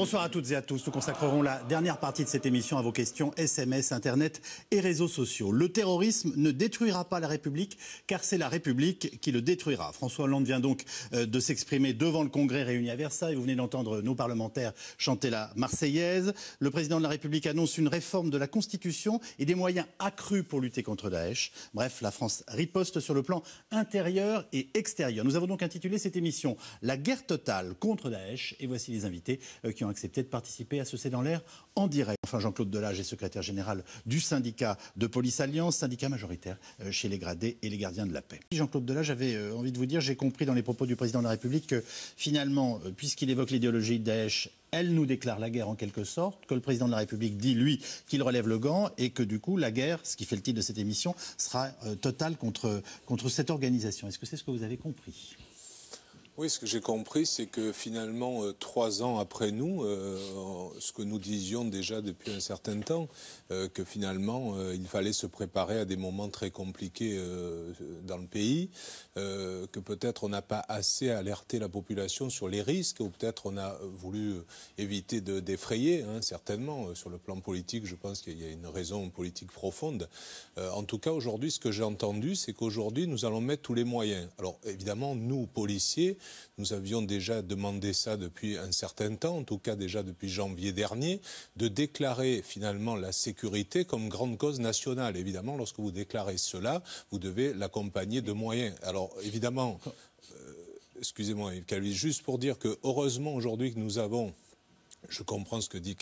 Bonsoir à toutes et à tous. Nous consacrerons la dernière partie de cette émission à vos questions SMS, Internet et réseaux sociaux. Le terrorisme ne détruira pas la République, car c'est la République qui le détruira. François Hollande vient donc euh, de s'exprimer devant le Congrès réuni à Versailles. Vous venez d'entendre nos parlementaires chanter la Marseillaise. Le président de la République annonce une réforme de la Constitution et des moyens accrus pour lutter contre Daesh. Bref, la France riposte sur le plan intérieur et extérieur. Nous avons donc intitulé cette émission La guerre totale contre Daesh. Et voici les invités euh, qui ont accepté de participer à ce C'est dans l'air en direct. Enfin, Jean-Claude Delage est secrétaire général du syndicat de police Alliance, syndicat majoritaire euh, chez les gradés et les gardiens de la paix. Jean-Claude Delage, j'avais euh, envie de vous dire, j'ai compris dans les propos du président de la République que finalement, euh, puisqu'il évoque l'idéologie Daesh, elle nous déclare la guerre en quelque sorte, que le président de la République dit, lui, qu'il relève le gant et que du coup, la guerre, ce qui fait le titre de cette émission, sera totale contre, contre cette organisation. Est-ce que c'est ce que vous avez compris oui, ce que j'ai compris, c'est que finalement, euh, trois ans après nous, euh, ce que nous disions déjà depuis un certain temps, euh, que finalement, il fallait se préparer à des moments très compliqués dans le pays, que peut-être on n'a pas assez alerté la population sur les risques, ou peut-être on a voulu éviter de d'effrayer, hein, certainement. Sur le plan politique, je pense qu'il y a une raison politique profonde. en tout cas, aujourd'hui, ce que j'ai entendu, c'est qu'aujourd'hui, nous allons mettre tous les moyens. Alors, évidemment, nous, policiers, nous avions déjà demandé ça depuis un certain temps, en tout cas déjà depuis janvier dernier, de déclarer finalement la sécurité comme grande cause nationale. Évidemment, lorsque vous déclarez cela, vous devez l'accompagner de moyens. Alors évidemment, euh, excusez-moi Yves Calvi, juste pour dire que heureusement aujourd'hui que nous avons je comprends ce que dit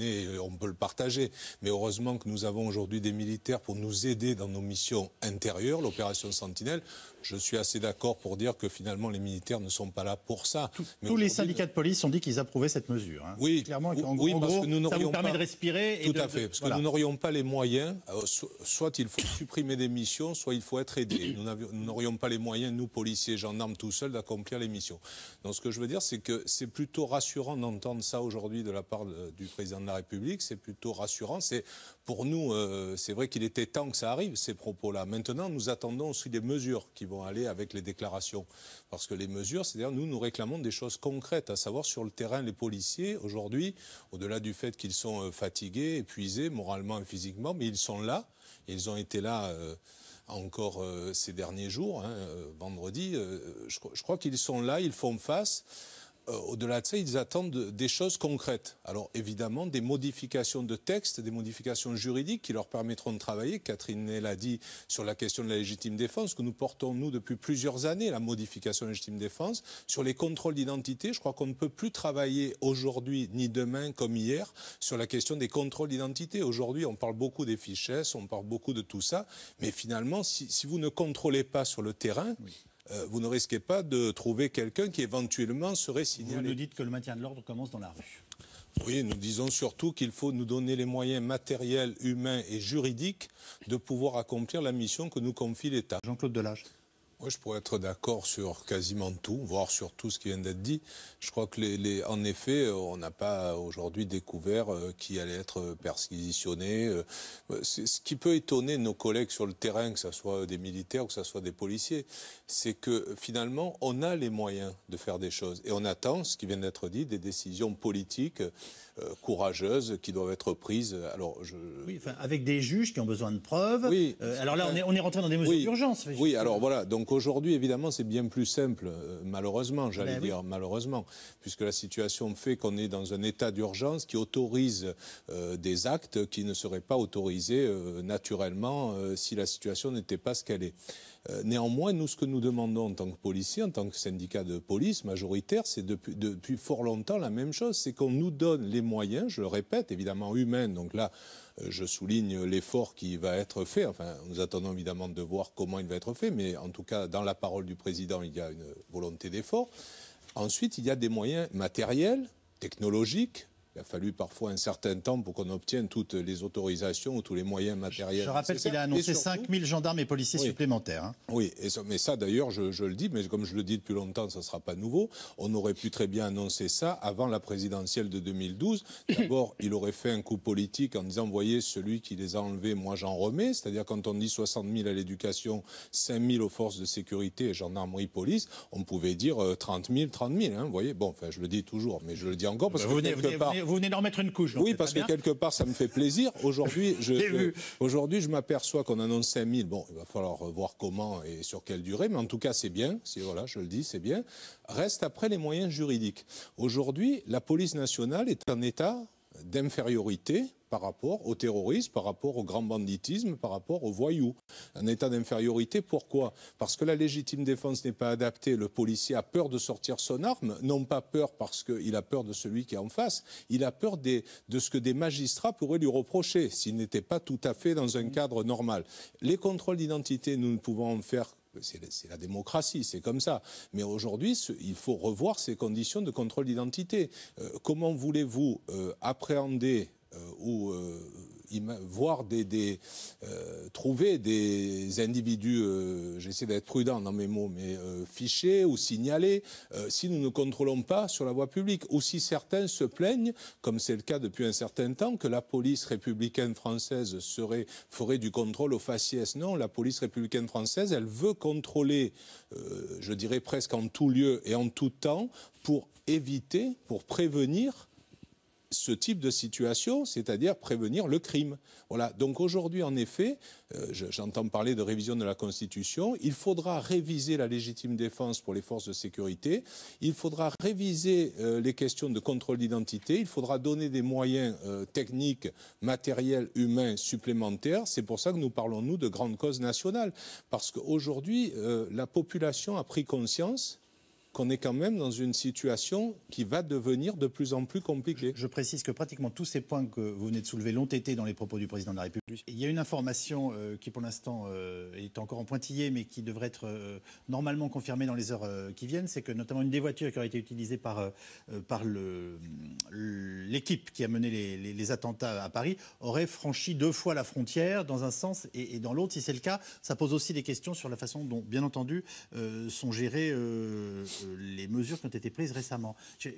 et euh, on peut le partager, mais heureusement que nous avons aujourd'hui des militaires pour nous aider dans nos missions intérieures, l'opération Sentinelle. Je suis assez d'accord pour dire que finalement les militaires ne sont pas là pour ça. tous les syndicats de police ont dit qu'ils approuvaient cette mesure. Hein. Oui, clairement, en, parce gros, nous ça permet pas, de respirer. tout à fait, parce que nous n'aurions pas les moyens. Euh, soit il faut supprimer des missions, soit il faut être aidé. Nous n'aurions pas les moyens, nous policiers, gendarmes, tout seuls, d'accomplir les missions. Donc ce que je veux dire, c'est que c'est plutôt rassurant d'entendre ça aujourd'hui aujourd'hui de la part du président de la République, c'est plutôt rassurant. C'est pour nous, euh, c'est vrai qu'il était temps que ça arrive ces propos-là. Maintenant, nous attendons aussi des mesures qui vont aller avec les déclarations, parce que les mesures, c'est-à-dire nous, nous réclamons des choses concrètes, à savoir sur le terrain, les policiers aujourd'hui, au-delà du fait qu'ils sont euh, fatigués, épuisés moralement et physiquement, mais ils sont là. Ils ont été là. Euh, encore ces derniers jours, hein, vendredi. je crois qu'ils sont là, ils font face. Euh, au-delà de ça, ils attendent des choses concrètes. Alors évidemment, des modifications de texte, des modifications juridiques qui leur permettront de travailler. Catherine l'a dit sur la question de la légitime défense, que nous portons, nous, depuis plusieurs années, la modification de la légitime défense. Sur les contrôles d'identité, je crois qu'on ne peut plus travailler aujourd'hui ni demain comme hier sur la question des contrôles d'identité. Aujourd'hui, on parle beaucoup des fichesses, on parle beaucoup de tout ça, mais finalement, si, vous ne contrôlez pas sur le terrain, euh, vous ne risquez pas de trouver quelqu'un qui éventuellement serait signalé. Vous nous dites que le maintien de l'ordre commence dans la rue. Oui, nous disons surtout qu'il faut nous donner les moyens matériels, humains et juridiques de pouvoir accomplir la mission que nous confie l'État. Jean-Claude Delage. Moi, je pourrais être d'accord sur quasiment tout, voire sur tout ce qui vient d'être dit. Je crois que, les, en effet, on n'a pas aujourd'hui découvert euh, qui allait être perquisitionné. Euh, euh, ce qui peut étonner nos collègues sur le terrain, que ce soit des militaires ou que ce soit des policiers, c'est que finalement, on a les moyens de faire des choses. Et on attend, ce qui vient d'être dit, des décisions politiques courageuses qui doivent être prises. Alors, je... Oui, avec des juges qui ont besoin de preuves. Oui. alors là, on est, on est rentré dans des mesures d'urgence. Oui, alors voilà. Donc, aujourd'hui, évidemment, c'est bien plus simple, euh, malheureusement, j'allais ben dire, malheureusement, puisque la situation fait qu'on est dans un état d'urgence qui autorise euh, des actes qui ne seraient pas autorisés euh, naturellement si la situation n'était pas ce qu'elle est. Euh, néanmoins, nous, ce que nous demandons en tant que policiers, en tant que syndicat de police majoritaire, c'est depuis, depuis fort longtemps la même chose, c'est qu'on nous donne les moyens, je le répète, évidemment humains, donc là, euh, je souligne l'effort qui va être fait. Enfin, nous attendons évidemment de voir comment il va être fait, mais en tout cas, dans la parole du président, il y a une volonté d'effort. Ensuite, il y a des moyens matériels, technologiques, il a fallu parfois un certain temps pour qu'on obtienne toutes les autorisations ou tous les moyens matériels. Je, rappelle qu'il a annoncé 5 000 gendarmes et policiers supplémentaires. Hein. Oui, et mais ça d'ailleurs, je, le dis, mais comme je le dis depuis longtemps, ça ne sera pas nouveau. On aurait pu très bien annoncer ça avant la présidentielle de 2012. D'abord, il aurait fait un coup politique en disant, voyez, celui qui les a enlevés, moi j'en remets. C'est-à-dire quand on dit 60 000 à l'éducation, 5 000 aux forces de sécurité et gendarmerie, police, on pouvait dire 30 000, 30 000. vous voyez, bon, enfin, je le dis toujours, mais je le dis encore parce que venez, quelque venez, part vous venez d'en mettre une couche. oui, parce que quelque part, ça me fait plaisir. Aujourd'hui, je, aujourd'hui, je m'aperçois qu'on annonce 000. Bon, il va falloir voir comment et sur quelle durée, mais en tout cas, c'est bien. voilà, je le dis, c'est bien. Reste après les moyens juridiques. Aujourd'hui, la police nationale est en état d'infériorité par rapport au terrorisme, par rapport au grand banditisme, par rapport aux voyous. Un état d'infériorité, pourquoi Parce que la légitime défense n'est pas adaptée. Le policier a peur de sortir son arme, non pas peur parce qu'il a peur de celui qui est en face, il a peur des, de ce que des magistrats pourraient lui reprocher s'il n'était pas tout à fait dans un cadre normal. Les contrôles d'identité, nous ne pouvons en faire c'est la démocratie, c'est comme ça. Mais aujourd'hui, il faut revoir ces conditions de contrôle d'identité. Euh, comment voulez-vous euh, appréhender euh, ou euh, voir des, euh, trouver des individus, j'essaie d'être prudent dans mes mots, mais fichés ou signalés, si nous ne contrôlons pas sur la voie publique, ou si certains se plaignent, comme c'est le cas depuis un certain temps, que la police républicaine française serait, ferait du contrôle au faciès. Non, la police républicaine française, elle veut contrôler, je dirais presque en tout lieu et en tout temps, pour éviter, pour prévenir ce type de situation, c'est-à-dire prévenir le crime. Voilà. Donc aujourd'hui, en effet, euh, j'entends parler de révision de la Constitution. Il faudra réviser la légitime défense pour les forces de sécurité. Il faudra réviser euh, les questions de contrôle d'identité. Il faudra donner des moyens euh, techniques, matériels, humains supplémentaires. C'est pour ça que nous parlons, nous, de grandes causes nationales. Parce qu'aujourd'hui, la population a pris conscience on est quand même dans une situation qui va devenir de plus en plus compliquée. Je, précise que pratiquement tous ces points que vous venez de soulever l'ont été dans les propos du président de la République. il y a une information euh, qui pour l'instant euh, est encore en pointillé, mais qui devrait être euh, normalement confirmée dans les heures qui viennent, c'est que notamment une des voitures qui aurait été utilisée par, par l'équipe qui a mené les, attentats à Paris aurait franchi deux fois la frontière dans un sens et, dans l'autre. Si c'est le cas, ça pose aussi des questions sur la façon dont, bien entendu, sont gérés les mesures qui ont été prises récemment. Euh,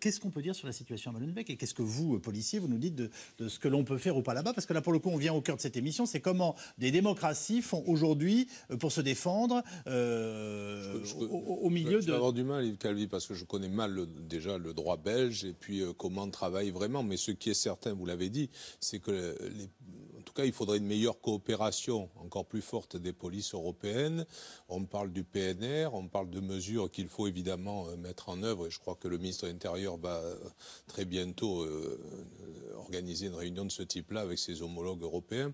qu'est-ce qu'on peut dire sur la situation à Molenbeek et qu'est-ce que vous, euh, policiers, vous nous dites de, ce que l'on peut faire ou pas là-bas Parce que là, pour le coup, on vient au cœur de cette émission, c'est comment des démocraties font aujourd'hui euh, pour se défendre au, milieu de... – je vais avoir du mal, Yves Calvi, parce que je connais mal déjà le droit belge et puis comment on travaille vraiment. Mais ce qui est certain, vous l'avez dit, c'est que les tout cas, il faudrait une meilleure coopération encore plus forte des polices européennes. On parle du PNR, on parle de mesures qu'il faut évidemment euh, mettre en œuvre. Et je crois que le ministre de l'Intérieur va euh, très bientôt euh, organiser une réunion de ce type-là avec ses homologues européens.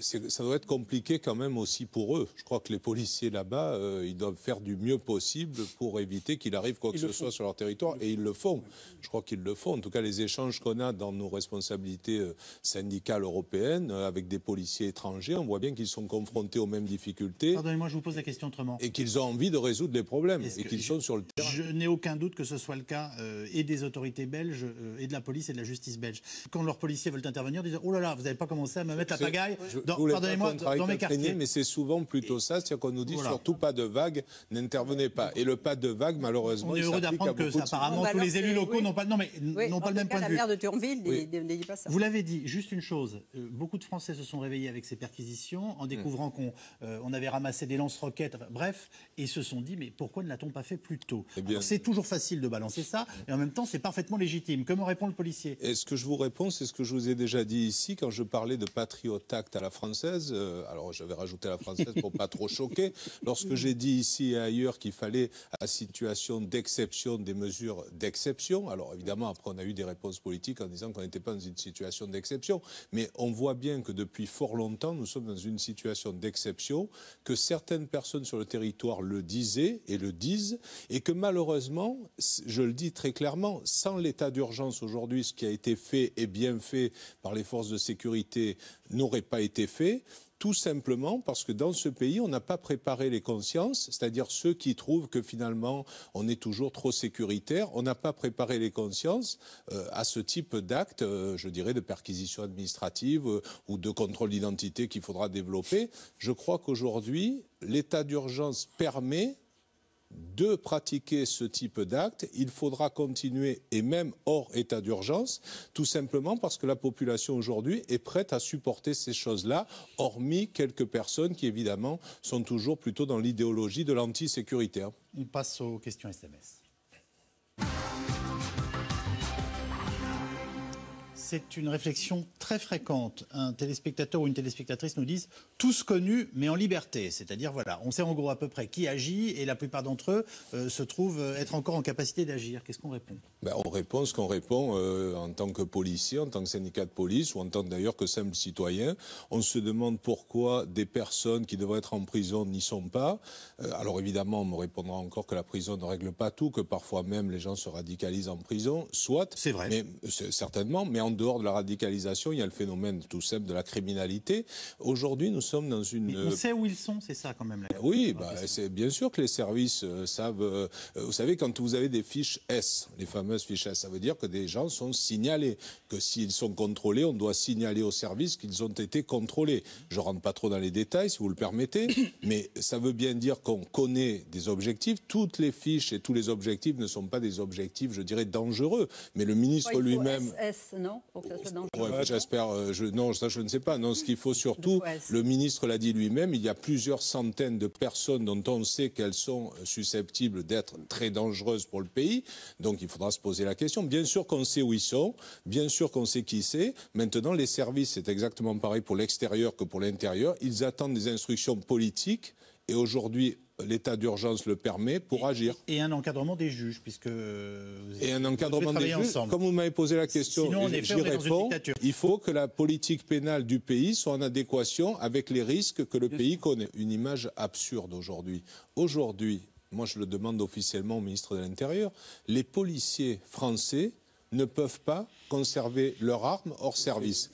ça doit être compliqué quand même aussi pour eux. Je crois que les policiers là-bas, ils doivent faire du mieux possible pour éviter qu'il arrive quoi que ce soit sur leur territoire. et ils le font. Je crois qu'ils le font. En tout cas, les échanges qu'on a dans nos responsabilités syndicales européennes, euh, avec des policiers étrangers, on voit bien qu'ils sont confrontés aux mêmes difficultés. Pardonnez-moi, je vous pose la question autrement. Et qu'ils ont envie de résoudre les problèmes et qu'ils sont sur le terrain. Je n'ai aucun doute que ce soit le cas euh, et des autorités belges euh, et de la police et de la justice belge. Quand leurs policiers veulent intervenir, ils disent Oh là là, vous n'avez pas commencé à me mettre la pagaille pardonnez-moi, dans mes quartiers. Mais c'est souvent plutôt ça, c'est-à-dire qu'on nous dit surtout pas de vague, n'intervenez pas. Et le pas de vague, malheureusement, on est heureux d'apprendre que apparemment bah, tous les élus locaux n'ont pas, non, mais, pas le même point de vue. Vous l'avez dit, juste une chose beaucoup de Français se sont réveillés avec ces perquisitions en découvrant qu'on euh, on avait ramassé des lance-roquettes, bref, et se sont dit mais pourquoi ne l'a-t-on pas fait plus tôt eh C'est toujours facile de balancer ça, et en même temps c'est parfaitement légitime. Comment répond le policier Et ce que je vous réponds, c'est ce que je vous ai déjà dit ici quand je parlais de patriote à la française. Euh, alors j'avais rajouté à la française pour pas trop choquer. Lorsque j'ai dit ici et ailleurs qu'il fallait à situation d'exception des mesures d'exception, alors évidemment après on a eu des réponses politiques en disant qu'on n'était pas dans une situation d'exception, mais on voit bien que depuis fort longtemps, nous sommes dans une situation d'exception, que certaines personnes sur le territoire le disaient et le disent, et que malheureusement, je le dis très clairement, sans l'état d'urgence aujourd'hui, ce qui a été fait et bien fait par les forces de sécurité n'aurait pas été fait tout simplement parce que dans ce pays, on n'a pas préparé les consciences, c'est-à-dire ceux qui trouvent que finalement on est toujours trop sécuritaire, on n'a pas préparé les consciences euh, à ce type d'actes, euh, je dirais, de perquisition administrative euh, ou de contrôle d'identité qu'il faudra développer. Je crois qu'aujourd'hui, l'état d'urgence permet de pratiquer ce type d'acte, il faudra continuer et même hors état d'urgence, tout simplement parce que la population aujourd'hui est prête à supporter ces choses-là, hormis quelques personnes qui évidemment sont toujours plutôt dans l'idéologie de l'antisécuritaire. On hein. passe aux questions SMS. c'est une réflexion très fréquente. Un téléspectateur ou une téléspectatrice nous disent tous connus mais en liberté. C'est-à-dire, voilà, on sait en gros à peu près qui agit et la plupart d'entre eux euh, se trouvent euh, être encore en capacité d'agir. Qu'est-ce qu'on répond ben, On répond ce qu'on répond euh, en tant que policier, en tant que syndicat de police ou en tant d'ailleurs que simple citoyen. On se demande pourquoi des personnes qui devraient être en prison n'y sont pas. alors évidemment, on me répondra encore que la prison ne règle pas tout, que parfois même les gens se radicalisent en prison, soit. C'est vrai. Mais, certainement, mais en dehors de la radicalisation, il y a le phénomène tout simple de la criminalité. Aujourd'hui, nous sommes dans une. on sait où ils sont, c'est ça quand même. Oui, bah, c'est bien sûr que les services euh, savent. Euh, vous savez, quand vous avez des fiches S, les fameuses fiches S, ça veut dire que des gens sont signalés. Que s'ils sont contrôlés, on doit signaler aux services qu'ils ont été contrôlés. Je rentre pas trop dans les détails, si vous le permettez, mais ça veut bien dire qu'on connaît des objectifs. Toutes les fiches et tous les objectifs ne sont pas des objectifs, je dirais, dangereux. Mais le ministre lui-même. S, non Oh, j'espère. Euh, non, ça, je ne sais pas. Non, ce qu'il faut surtout, le ministre l'a dit lui-même, il y a plusieurs centaines de personnes dont on sait qu'elles sont susceptibles d'être très dangereuses pour le pays. Donc, il faudra se poser la question. Bien sûr qu'on sait où ils sont. Bien sûr qu'on sait qui c'est. Maintenant, les services, c'est exactement pareil pour l'extérieur que pour l'intérieur. Ils attendent des instructions politiques. Et aujourd'hui, l'état d'urgence le permet, pour agir. Et un encadrement des juges, puisque... Euh, et un encadrement des juges, comme vous m'avez posé la question, j'y réponds, il faut que la politique pénale du pays soit en adéquation avec les risques que le pays connaît. Une image absurde aujourd'hui. Aujourd'hui, moi je le demande officiellement au ministre de l'Intérieur, les policiers français ne peuvent pas conserver leurs armes hors service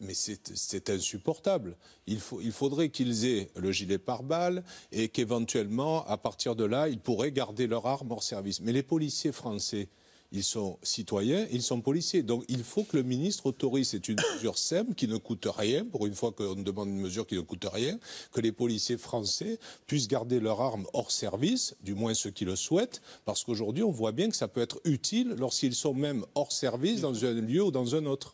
mais c'est insupportable. Il, faudrait qu'ils aient le gilet pare-balles et qu'éventuellement, à partir de là, ils pourraient garder leur arme hors service. Mais les policiers français, ils sont citoyens, ils sont policiers. Donc il faut que le ministre autorise. C'est une mesure simple qui ne coûte rien, pour une fois qu'on demande une mesure qui ne coûte rien, que les policiers français puissent garder leur arme hors service, du moins ceux qui le souhaitent, parce qu'aujourd'hui on voit bien que ça peut être utile lorsqu'ils sont même hors service dans un lieu ou dans un autre.